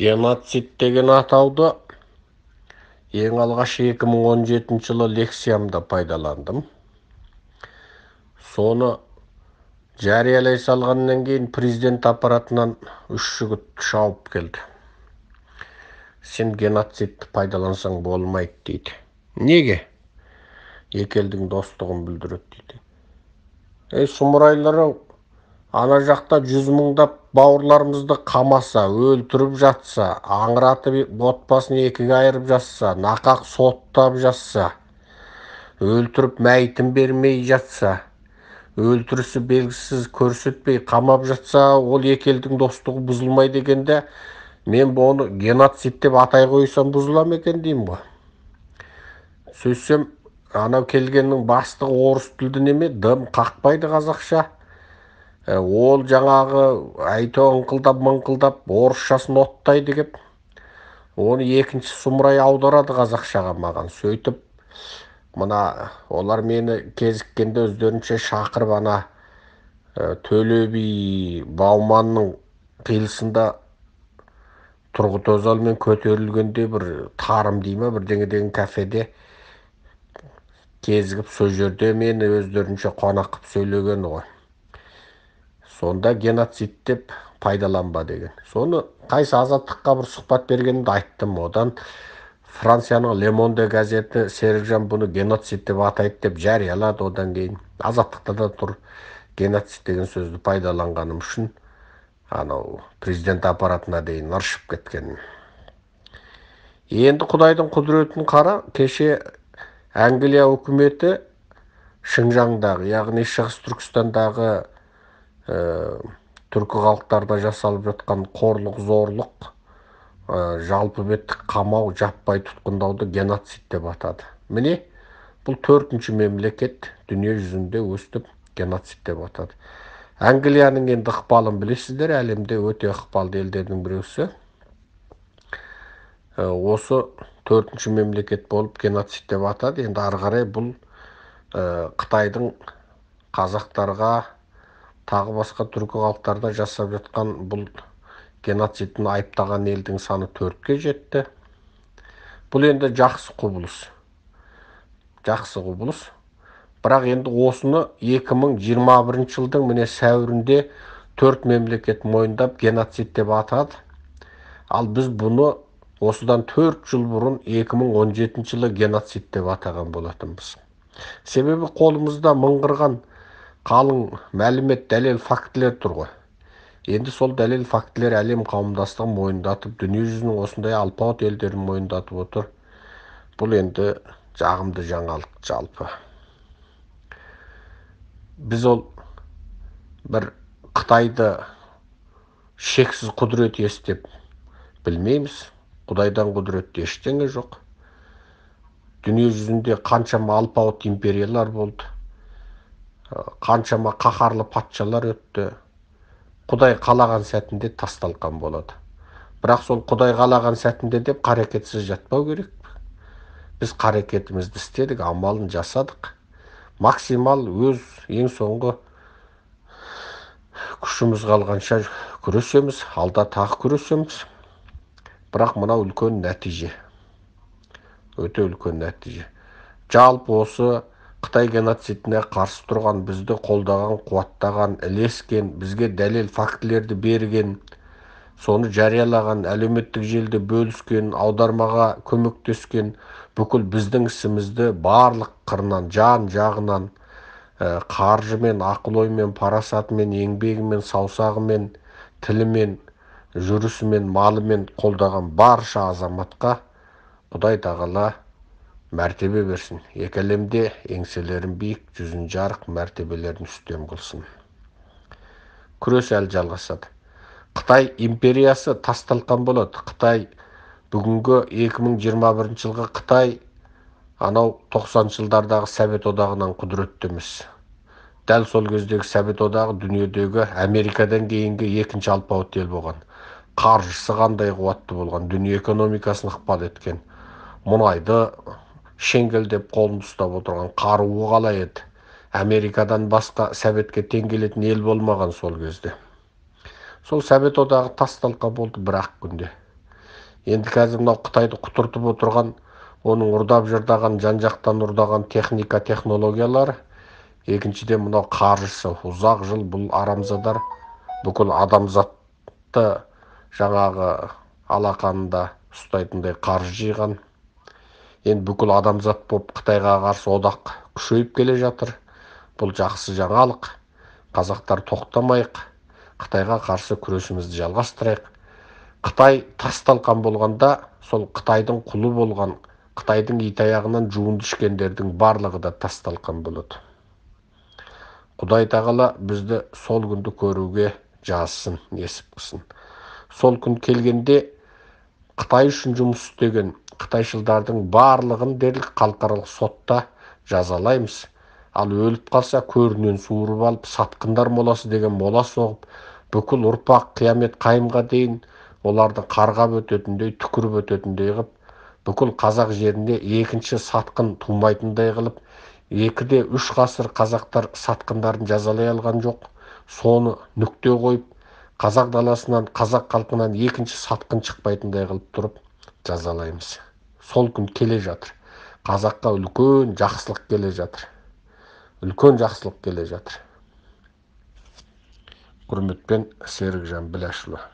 геноцид деген атауды ең алғаш 2017 жылы лекциямда пайдаландым соны жариялай салғаннан кейін президент аппаратынан үш жігіт шауып келді сен геноцидті пайдалансаң болмайды дейді неге екі елдің достығын білдіреді дейді ей сұмырайлар ау ана жақта жүз мыңдап бауырларымызды қамаса өлтіріп жатса аңыратып отбасын екіге айырып жатса нақақ соттап жатса өлтіріп мәйітін бермей жатса өлтірісі белгісіз көрсетпей қамап жатса ол екі елдің достығы бұзылмай дегенде, мен бұны геноцид деп атай қойсам бұзыла ма екен деймін ғой сөйтсем анау келгеннің бастығы орыс тілді неме дым қақпайды қазақша Э, ол жаңағы әйтеуір ыңқылдап мыңқылдап орысшасын оттайды кеп оны екінші сұмырай аударады қазақшаға маған сөйтіп мына олар мені кезіккенде өздерінше шақырып ана ә, э, төле би бауманның қиылысында тұрғыт көтерілгенде бір тарым дей ма бірдеңе деген кафеде кезігіп сол жерде мені өздерінше қонақ қылып сөйлеген ғой сонда геноцид деп пайдаланба деген соны қайсы азаттыққа бір сұхбат бергенімде айттым одан францияның лемонде газеті серікжан бұны геноцид деп атайды деп жариялады одан кейін азаттықта да тұр геноцид деген сөзді пайдаланғаным үшін анау президент аппаратына дейін ыршып кеткен енді құдайдың құдіретін қара кеше англия үкіметі шыңжаңдағы яғни шығыс түркістандағы Э, түркі халықтарда жасалып жатқан қорлық зорлық ә, жалпы беттік қамау жаппай тұтқындауды геноцид деп атады міне бұл төртінші мемлекет дүние жүзінде өстіп геноцид деп атады англияның енді ықпалын білесіздер әлемде өте ықпалды елдердің біреусі ә, э, осы төртінші мемлекет болып геноцид деп атады енді ары қарай бұл ә, қытайдың қазақтарға тағы басқа түркі халықтарда жасап жатқан бұл геноцидін айыптаған елдің саны төртке жетті бұл енді жақсы құбылыс жақсы құбылыс бірақ енді осыны 2021 жылдың міне сәуірінде төрт мемлекет мойындап геноцид деп атады ал біз бұны осыдан төрт жыл бұрын 2017 жылы геноцид деп атаған болатынбыз себебі қолымызда мыңғырған қалың мәлімет дәлел фактілер тұр ғой енді сол дәлел фактілер әлем қауымдастығын мойындатып дүние жүзінің осындай алпауыт елдерін мойындатып отыр бұл енді жағымды жаңалық жалпы біз ол бір қытайды шексіз құдірет иесі деп білмейміз құдайдан құдіретті ештеңе жоқ дүние жүзінде қаншама алпауыт империялар болды Э, қаншама қаһарлы патшалар өтті құдай қалаған сәтінде тасталқан болады бірақ сол құдай қалаған сәтінде деп қарекетсіз жатпау керек біз қарекетімізді істедік амалын жасадық максимал өз ең соңғы күшіміз қалғанша күресеміз алда тағы күресеміз бірақ мынау үлкен нәтиже өте үлкен нәтиже жалпы осы қытай геноцидіне қарсы тұрған бізді қолдаған қуаттаған ілескен бізге дәлел фактілерді берген соны жариялаған әлеуметтік желіде бөліскен аудармаға көмектескен бүкіл біздің ісімізді барлық қырынан жан-жағынан қаржымен ақыл оймен парасатымен еңбегімен саусағымен тілімен жүрісімен малымен қолдаған барша азаматқа құдай тағала мәртебе берсін екі әлемде еңселерін биік жүзін жарық мәртебелерін үстем қылсын күрес әлі жалғасады қытай империясы тасталқан болады қытай бүгінгі 2021 жылғы қытай анау 90 жылдардағы совет одағынан құдіретті емес дәл сол кездегі совет одағы дүниедегі америкадан кейінгі екінші алпауыт ел болған қаржысы қандай қуатты болған дүние экономикасын ықпал еткен мұнайды шеңгелдеп қолын ұстап отырған қаруы қалай еді америкадан басқа советке тең келетін ел болмаған сол кезде сол совет одағы тас талқан болды бір ақ күнде енді қазір мынау қытайды құтыртып отырған оның ұрдап жырдаған жан жақтан ұрдаған техника технологиялары екіншіден мынау қаржысы ұзақ жыл бұл арамзадар бүкіл адамзатты жаңағы алақанында ұстайтындай қаржы жиған енді бүкіл адамзат боп қытайға қарсы одақ күшейіп келе жатыр бұл жақсы жаңалық қазақтар тоқтамайық қытайға қарсы күресімізді жалғастырайық қытай тас талқан болғанда сол қытайдың құлы болған қытайдың итаяғынан жуынды ішкендердің барлығы да тас талқан болады құдай тағала бізді сол күнді көруге жазсын несіп қылсын сол күн келгенде қытай үшін жұмыс істеген қытайшылдардың барлығын дерлік халықаралық сотта жазалаймыз ал өліп қалса көрінен суырып алып сатқындар моласы деген мола соғып бүкіл ұрпақ қиямет қайымға дейін оларды қарғап өтетіндей түкіріп өтетіндей қып бүкіл қазақ жерінде екінші сатқын тумайтындай қылып екіде үш ғасыр қазақтар сатқындарын жазалай алған жоқ соны нүкте қойып қазақ даласынан қазақ халқынан екінші сатқын шықпайтындай қылып тұрып жазалаймыз сол күн келе жатыр қазаққа үлкен жақсылық келе жатыр үлкен жақсылық келе жатыр құрметпен серікжан біләшұлы